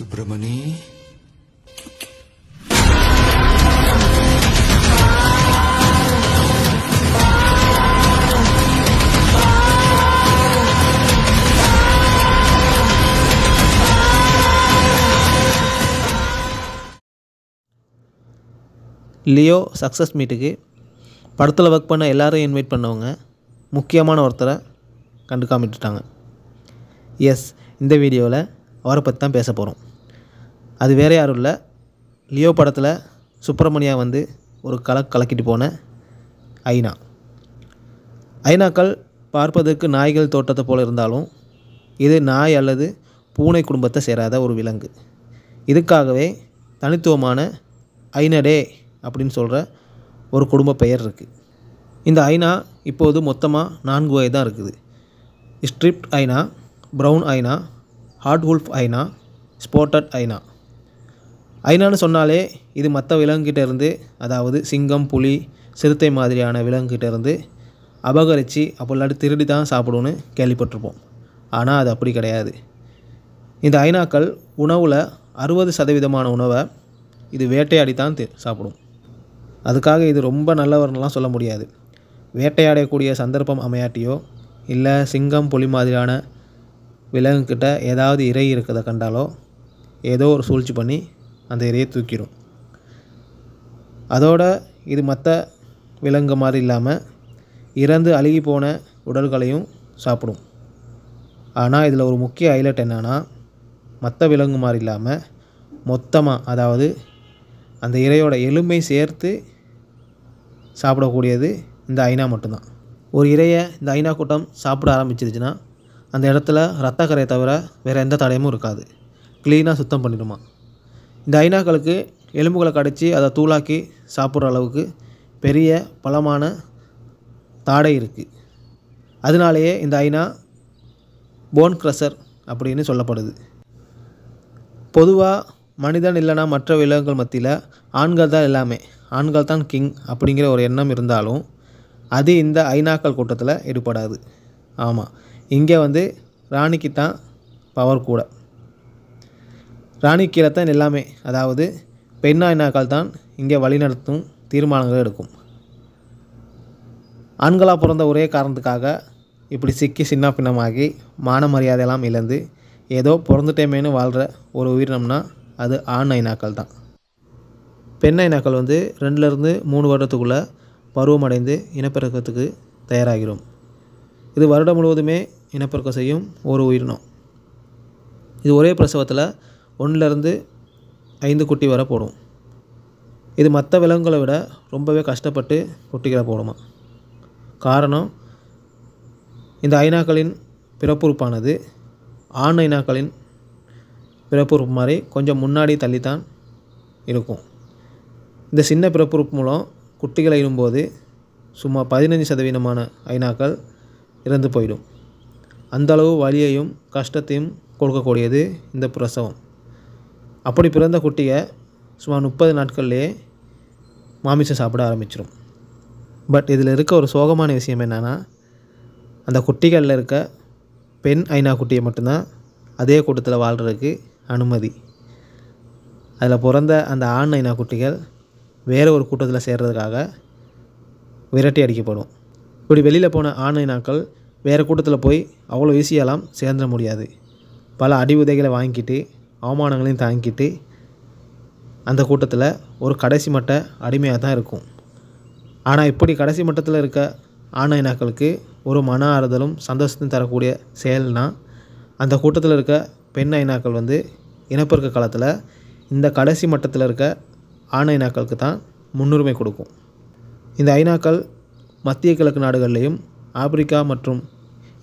Subramani Leo success மீட்டுக்கு படத்தில் work பண்ண எல்லாரும் இன்வைட் பண்ணவங்க முக்கியமான ஒருத்தரை கண்டுக்காமிட்டுட்டாங்க எஸ் இந்த வீடியோவில் அவரை பற்றி தான் பேச போகிறோம் அது வேறு யாரும் இல்லை லியோ படத்தில் சுப்பிரமணியா வந்து ஒரு கலக் கலக்கிட்டு போன ஐநா ஐநாக்கள் பார்ப்பதற்கு நாய்கள் தோட்டத்தை போல் இருந்தாலும் இது நாய் அல்லது பூனை குடும்பத்தை சேராத ஒரு விலங்கு இதுக்காகவே தனித்துவமான ஐநடே அப்படின்னு சொல்கிற ஒரு குடும்ப பெயர் இருக்குது இந்த ஐநா இப்போது மொத்தமாக நான்கு வகை தான் இருக்குது ஸ்ட்ரிப்ட் ஐநா ப்ரௌன் ஐநா ஹார்ட் வுல்ஃப் ஐநா ஸ்போட்டட் ஐநா ஐநான்னு சொன்னாலே இது மற்ற விலங்குகிட்ட இருந்து அதாவது சிங்கம் புலி சிறுத்தை மாதிரியான விலங்குகிட்ட இருந்து அபகரித்து அப்போ இல்லாட்டி திருடி தான் சாப்பிடுன்னு கேள்விப்பட்டிருப்போம் ஆனால் அது அப்படி கிடையாது இந்த ஐநாக்கள் உணவில் அறுபது சதவீதமான உணவை இது வேட்டையாடி தான் சாப்பிடும் அதுக்காக இது ரொம்ப நல்லவர்னெலாம் சொல்ல முடியாது வேட்டையாடக்கூடிய சந்தர்ப்பம் அமையாட்டியோ இல்லை சிங்கம் புலி மாதிரியான விலங்குக்கிட்ட ஏதாவது இறை இருக்கிறத கண்டாலோ ஏதோ ஒரு சூழ்ச்சி பண்ணி அந்த இரையை தூக்கிடும் அதோட இது மற்ற விலங்கு மாதிரி இல்லாமல் இறந்து அழுகி போன உடல்களையும் சாப்பிடும் ஆனால் இதில் ஒரு முக்கிய ஹைலைட் என்னென்னா மற்ற விலங்கு மாதிரி இல்லாமல் மொத்தமாக அதாவது அந்த இறையோட எலும்பை சேர்த்து சாப்பிடக்கூடியது இந்த ஐநா மட்டும்தான் ஒரு இறையை இந்த ஐநா கூட்டம் சாப்பிட ஆரம்பிச்சிருச்சுன்னா அந்த இடத்துல ரத்தக்கரையை தவிர வேறு எந்த தடையமும் இருக்காது க்ளீனாக சுத்தம் பண்ணிடுமா இந்த ஐநாக்களுக்கு எலும்புகளை கடித்து அதை தூளாக்கி சாப்பிட்ற அளவுக்கு பெரிய பலமான தாடை இருக்குது அதனாலேயே இந்த ஐநா போன் க்ரஷர் அப்படின்னு சொல்லப்படுது பொதுவாக மனிதன் இல்லைனா மற்ற விலங்குகள் மத்தியில் ஆண்கள் தான் எல்லாமே ஆண்கள் தான் கிங் அப்படிங்கிற ஒரு எண்ணம் இருந்தாலும் அது இந்த ஐநாக்கள் கூட்டத்தில் ஈடுபடாது ஆமாம் இங்கே வந்து ராணிக்கு தான் பவர் கூட ராணி கீழே தான் எல்லாமே அதாவது பெண்ணாயினாக்கள் தான் இங்கே வழிநடத்தும் தீர்மானங்களை எடுக்கும் ஆண்களாக பிறந்த ஒரே காரணத்துக்காக இப்படி சிக்கி சின்ன பின்னமாகி மான மரியாதையெல்லாம் இழந்து ஏதோ பிறந்துட்டேமேனு வாழ்கிற ஒரு உயிரினம்னா அது ஆண் ஐநாக்கள் தான் பெண் ஐநாக்கள் வந்து ரெண்டுலேருந்து மூணு வருடத்துக்குள்ளே பருவமடைந்து இனப்பெருக்கத்துக்கு தயாராகிறோம் இது வருடம் முழுவதுமே இனப்பெருக்கம் செய்யும் ஒரு உயிரினம் இது ஒரே பிரசவத்தில் ஒன்றுலேருந்து ஐந்து குட்டி வரை போடும் இது மற்ற விலங்குகளை விட ரொம்பவே கஷ்டப்பட்டு குட்டிகளை போடுமா காரணம் இந்த ஐநாக்களின் பிறப்புறுப்பானது ஆண் ஐநாக்களின் பிறப்புறுப்பு மாதிரி கொஞ்சம் முன்னாடி தள்ளித்தான் இருக்கும் இந்த சின்ன பிறப்புறுப்பு மூலம் குட்டிகளை இடும்போது சுமார் பதினஞ்சு சதவீதமான ஐநாக்கள் இறந்து போயிடும் அந்தளவு வலியையும் கஷ்டத்தையும் கொடுக்கக்கூடியது இந்த பிரசவம் அப்படி பிறந்த குட்டியை சுமார் முப்பது நாட்கள்லேயே மாமிசம் சாப்பிட ஆரம்பிச்சிடும் பட் இதில் இருக்க ஒரு சோகமான விஷயம் என்னென்னா அந்த குட்டிகளில் இருக்க பெண் ஐநா குட்டியை மட்டும்தான் அதே கூட்டத்தில் வாழ்கிறதுக்கு அனுமதி அதில் பிறந்த அந்த ஆண் ஐநா குட்டிகள் வேறு ஒரு கூட்டத்தில் சேர்கிறதுக்காக விரட்டி அடிக்கப்படும் இப்படி வெளியில் போன ஆண் ஐநாக்கள் வேறு கூட்டத்தில் போய் அவ்வளோ ஈஸியாலாம் சேர்ந்துட முடியாது பல அடி உதைகளை வாங்கிக்கிட்டு அவமானங்களையும் தாங்கிட்டு அந்த கூட்டத்தில் ஒரு கடைசி மட்ட அடிமையாக தான் இருக்கும் ஆனால் இப்படி கடைசி மட்டத்தில் இருக்க ஆணையினாக்களுக்கு ஒரு மன ஆறுதலும் சந்தோஷத்தையும் தரக்கூடிய செயல்னால் அந்த கூட்டத்தில் இருக்க பெண் ஐநாக்கள் வந்து இனப்பெருக்க காலத்தில் இந்த கடைசி மட்டத்தில் இருக்க ஆண் ஐநாக்களுக்கு தான் முன்னுரிமை கொடுக்கும் இந்த ஐநாக்கள் மத்திய கிழக்கு நாடுகள்லேயும் ஆப்பிரிக்கா மற்றும்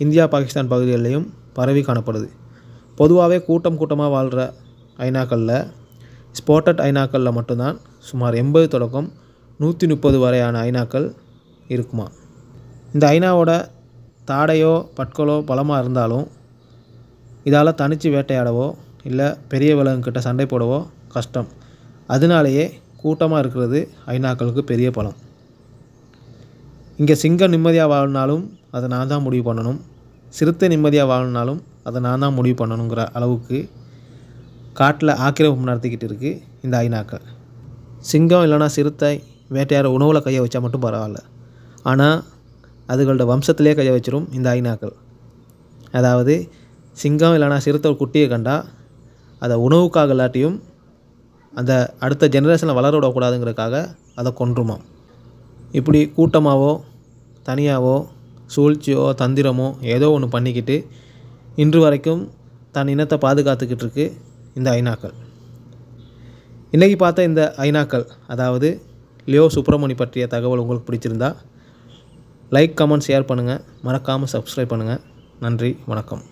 இந்தியா பாகிஸ்தான் பகுதிகளிலையும் பரவி காணப்படுது பொதுவாகவே கூட்டம் கூட்டமாக வாழ்கிற ஐநாக்களில் ஸ்பாட்டட் ஐநாக்களில் மட்டும்தான் சுமார் எண்பது தொடக்கம் நூற்றி முப்பது வரையான ஐநாக்கள் இருக்குமா இந்த ஐநாவோட தாடையோ பட்களோ பலமாக இருந்தாலும் இதால் தனித்து வேட்டையாடவோ இல்லை பெரிய விலங்குக்கிட்ட சண்டை போடவோ கஷ்டம் அதனாலேயே கூட்டமாக இருக்கிறது ஐநாக்களுக்கு பெரிய பலம் இங்கே சிங்கம் நிம்மதியாக வாழ்னாலும் அதை நான் தான் முடிவு பண்ணணும் சிறுத்தை நிம்மதியாக வாழ்னாலும் அதை நான் தான் முடிவு பண்ணணுங்கிற அளவுக்கு காட்டில் ஆக்கிரமிப்பு நடத்திக்கிட்டு இருக்குது இந்த ஐநாக்கள் சிங்கம் இல்லைன்னா சிறுத்தை வேட்டையார உணவில் கையை வச்சா மட்டும் பரவாயில்ல ஆனால் அதுகளோட வம்சத்திலே கையை வச்சிரும் இந்த ஐநாக்கள் அதாவது சிங்கம் இல்லைன்னா சிறுத்தை குட்டியை கண்டால் அதை உணவுக்காக இல்லாட்டியும் அந்த அடுத்த ஜெனரேஷனில் வளர விடக்கூடாதுங்கிறதுக்காக அதை கொன்றுமாம் இப்படி கூட்டமாகவோ தனியாகவோ சூழ்ச்சியோ தந்திரமோ ஏதோ ஒன்று பண்ணிக்கிட்டு இன்று வரைக்கும் தன் இனத்தை பாதுகாத்துக்கிட்டு இருக்கு இந்த ஐநாக்கள் இன்றைக்கி பார்த்த இந்த ஐநாக்கள் அதாவது லியோ சுப்பிரமணி பற்றிய தகவல் உங்களுக்கு பிடிச்சிருந்தா லைக் கமெண்ட் ஷேர் பண்ணுங்கள் மறக்காமல் சப்ஸ்கிரைப் பண்ணுங்கள் நன்றி வணக்கம்